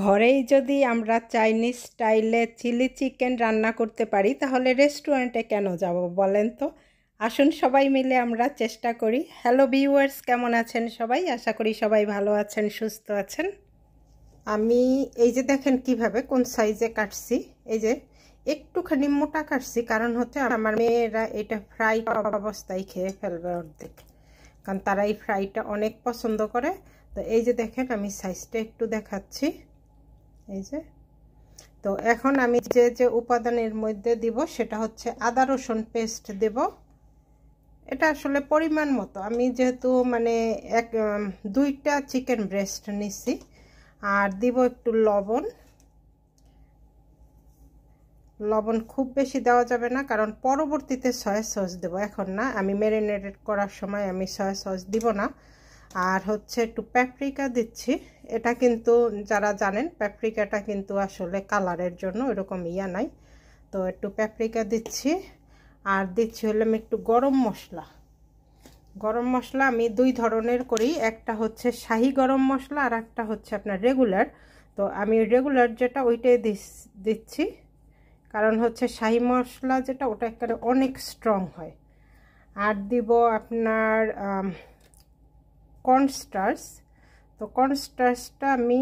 ঘরেই যদি আমরা চাইনিজ স্টাইলে চিলি চিকেন রান্না করতে পারি তাহলে রেস্টুরেন্টে কেন যাব বলেন তো আসুন সবাই মিলে আমরা চেষ্টা করি হ্যালো ভিউয়ার্স কেমন আছেন সবাই আশা করি সবাই ভালো আছেন সুস্থ আছেন আমি এই যে দেখেন কিভাবে কোন সাইজে কাটছি এই যে একটুখানি মোটা কাটছি কারণ হচ্ছে আমার মেয়েরা এটা ফ্রাই অবস্থায় খেয়ে ফেলবে অর্ধেক কারণ তারা এই ফ্রাইটা অনেক পছন্দ করে তো এই যে দেখেন আমি সাইজটা একটু দেখাচ্ছি এই যে তো এখন আমি যে যে উপাদানের মধ্যে দিব সেটা হচ্ছে আদা রসুন পেস্ট দেব এটা আসলে পরিমাণ মতো আমি যেহেতু মানে এক দুইটা চিকেন ব্রেস্ট নিছি আর দিব একটু লবণ লবণ খুব বেশি দেওয়া যাবে না কারণ পরবর্তীতে সয়া সস দেব এখন না আমি ম্যারিনেটেড করার সময় আমি সয়া সস দিব না আর হচ্ছে একটু প্যাপ্রিকা দিচ্ছি এটা কিন্তু যারা জানেন প্যাপ্রিকাটা কিন্তু আসলে কালারের জন্য ওইরকম ইয়া নাই তো একটু প্যাপ্রিকা দিচ্ছি আর দিচ্ছি হলাম একটু গরম মশলা গরম মশলা আমি দুই ধরনের করি একটা হচ্ছে শাহি গরম মশলা আর একটা হচ্ছে আপনার রেগুলার তো আমি রেগুলার যেটা ওইটাই দিচ্ছি কারণ হচ্ছে শাহি মশলা যেটা ওটা একেবারে অনেক স্ট্রং হয় আর দিব আপনার কর্নস্টার্স তো কর্নস্টার্সটা আমি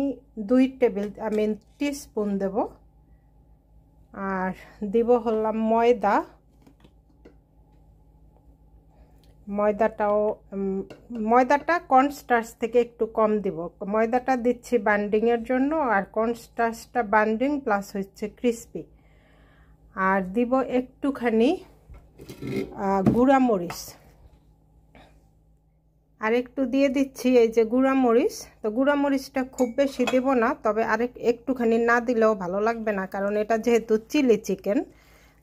দুই টেবিল আমি টিস্পুন দেব আর দিব হলাম ময়দা ময়দাটাও ময়দাটা কর্নস্টার্চ থেকে একটু কম দিব ময়দাটা দিচ্ছি বান্ডিংয়ের জন্য আর কর্নস্টার্চটা বান্ডিং প্লাস হচ্ছে ক্রিস্পি আর দিব একটুখানি গুঁড়ামরিচ আর একটু দিয়ে দিচ্ছি এই যে গুঁড়া মরিচ তো গুঁড়া মরিচটা খুব বেশি দেব না তবে আরেক একটুখানি না দিলেও ভালো লাগবে না কারণ এটা যেহেতু চিলি চিকেন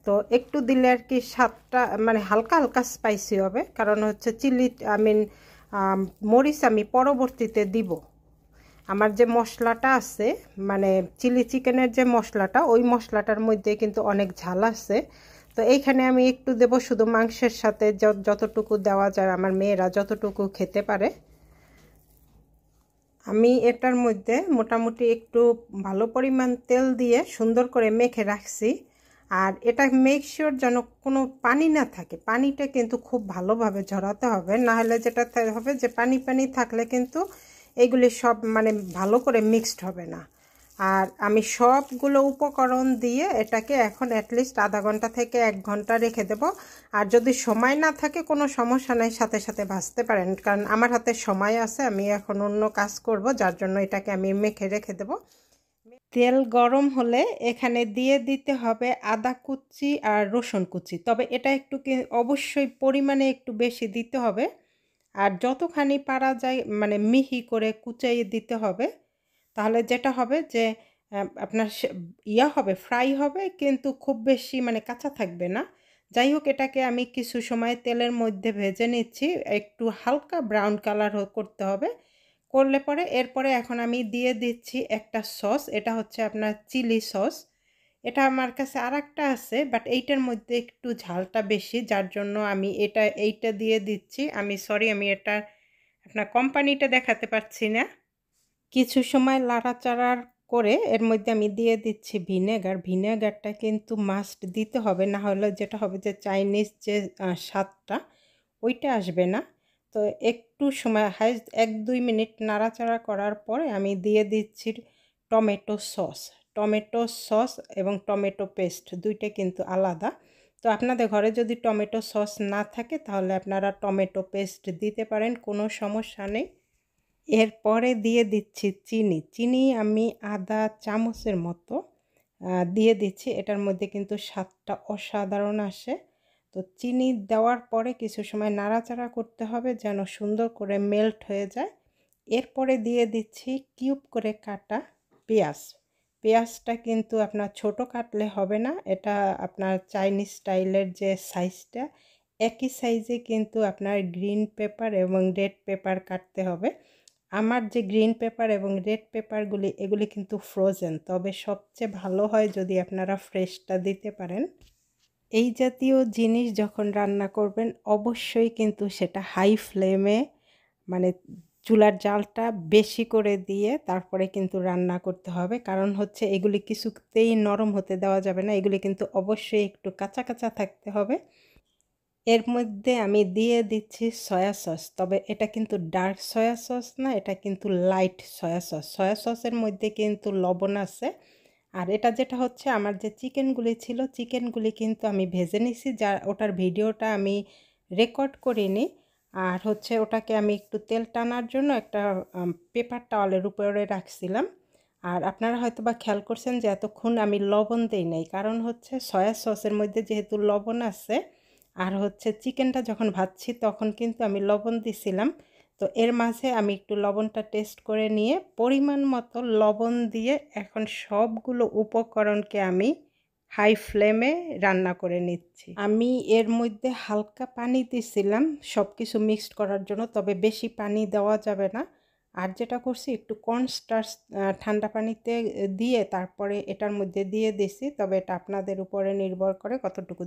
তো একটু দিলে আর কি স্বাদটা মানে হালকা হালকা স্পাইসি হবে কারণ হচ্ছে চিলি আই মিন মরিচ আমি পরবর্তীতে দিব আমার যে মশলাটা আছে মানে চিলি চিকেনের যে মশলাটা ওই মশলাটার মধ্যে কিন্তু অনেক ঝাল আছে তো এইখানে আমি একটু দেব শুধু মাংসের সাথে যতটুকু দেওয়া যায় আমার মেয়েরা যতটুকু খেতে পারে আমি এটার মধ্যে মোটামুটি একটু ভালো পরিমাণ তেল দিয়ে সুন্দর করে মেখে রাখছি আর এটা মেক শিওর যেন কোনো পানি না থাকে পানিটা কিন্তু খুব ভালোভাবে ঝরাতে হবে নাহলে যেটা হবে যে পানি পানি থাকলে কিন্তু এগুলি সব মানে ভালো করে মিক্সড হবে না আর আমি সবগুলো উপকরণ দিয়ে এটাকে এখন অ্যাটলিস্ট আধা ঘন্টা থেকে এক ঘন্টা রেখে দেব আর যদি সময় না থাকে কোনো সমস্যা নেই সাথে সাথে ভাজতে পারেন কারণ আমার হাতে সময় আছে আমি এখন অন্য কাজ করব যার জন্য এটাকে আমি মেখে রেখে দেব তেল গরম হলে এখানে দিয়ে দিতে হবে আদা কুচি আর রসুন কুচি তবে এটা একটু অবশ্যই পরিমাণে একটু বেশি দিতে হবে আর যতখানি পারা যায় মানে মিহি করে কুচাইয়ে দিতে হবে তাহলে যেটা হবে যে আপনার ইয়া হবে ফ্রাই হবে কিন্তু খুব বেশি মানে কাঁচা থাকবে না যাই হোক এটাকে আমি কিছু সময় তেলের মধ্যে ভেজে নিচ্ছি একটু হালকা ব্রাউন কালার করতে হবে করলে পরে এরপরে এখন আমি দিয়ে দিচ্ছি একটা সস এটা হচ্ছে আপনার চিলি সস এটা আমার কাছে আর একটা আছে বাট এইটার মধ্যে একটু ঝালটা বেশি যার জন্য আমি এটা এইটা দিয়ে দিচ্ছি আমি সরি আমি এটা আপনার কোম্পানিটা দেখাতে পারছি না কিছু সময় লাড়াচাড়ার করে এর মধ্যে আমি দিয়ে দিচ্ছি ভিনেগার ভিনেগারটা কিন্তু মাস্ট দিতে হবে না হলে যেটা হবে যে চাইনিজ যে স্বাদটা ওইটা আসবে না তো একটু সময় হাই এক দুই মিনিট নাড়াচাড়া করার পরে আমি দিয়ে দিচ্ছি টমেটো সস টমেটো সস এবং টমেটো পেস্ট দুইটা কিন্তু আলাদা তো আপনাদের ঘরে যদি টমেটো সস না থাকে তাহলে আপনারা টমেটো পেস্ট দিতে পারেন কোনো সমস্যা নেই এরপরে দিয়ে দিচ্ছি চিনি চিনি আমি আদা চামচের মতো দিয়ে দিচ্ছি এটার মধ্যে কিন্তু স্বাদটা অসাধারণ আসে তো চিনি দেওয়ার পরে কিছু সময় নাড়াচাড়া করতে হবে যেন সুন্দর করে মেল্ট হয়ে যায় এরপরে দিয়ে দিচ্ছি কিউব করে কাটা পেঁয়াজ পেঁয়াজটা কিন্তু আপনার ছোট কাটলে হবে না এটা আপনার চাইনিজ স্টাইলের যে সাইজটা একই সাইজে কিন্তু আপনার গ্রিন পেপার এবং রেড পেপার কাটতে হবে আমার যে গ্রিন পেপার এবং রেড পেপারগুলি এগুলি কিন্তু ফ্রোজেন তবে সবচেয়ে ভালো হয় যদি আপনারা ফ্রেশটা দিতে পারেন এই জাতীয় জিনিস যখন রান্না করবেন অবশ্যই কিন্তু সেটা হাই ফ্লেমে মানে চুলার জালটা বেশি করে দিয়ে তারপরে কিন্তু রান্না করতে হবে কারণ হচ্ছে এগুলি কিছুতেই নরম হতে দেওয়া যাবে না এগুলি কিন্তু অবশ্যই একটু কাঁচা কাঁচা থাকতে হবে এর মধ্যে আমি দিয়ে দিচ্ছি সয়া সস তবে এটা কিন্তু ডার্ক সয়া সস না এটা কিন্তু লাইট সয়া সস সয়া সসের মধ্যে কিন্তু লবণ আছে আর এটা যেটা হচ্ছে আমার যে চিকেনগুলি ছিল চিকেনগুলি কিন্তু আমি ভেজে নিছি যা ওটার ভিডিওটা আমি রেকর্ড করিনি আর হচ্ছে ওটাকে আমি একটু তেল টানার জন্য একটা পেপার টাওয়ালের উপরে রাখছিলাম আর আপনারা হয়তো বা খেয়াল করছেন যে এতক্ষণ আমি লবণ দেই নাই কারণ হচ্ছে সয়া সসের মধ্যে যেহেতু লবণ আছে আর হচ্ছে চিকেনটা যখন ভাজছি তখন কিন্তু আমি লবণ দিছিলাম তো এর মাঝে আমি একটু লবণটা টেস্ট করে নিয়ে পরিমাণ মতো লবণ দিয়ে এখন সবগুলো উপকরণকে আমি হাই ফ্লেমে রান্না করে নিচ্ছি আমি এর মধ্যে হালকা পানি দিছিলাম সব কিছু মিক্সড করার জন্য তবে বেশি পানি দেওয়া যাবে না আর যেটা করছি একটু কনস্টার্স ঠান্ডা পানিতে দিয়ে তারপরে এটার মধ্যে দিয়ে দিছি তবে এটা আপনাদের উপরে নির্ভর করে কতটুকু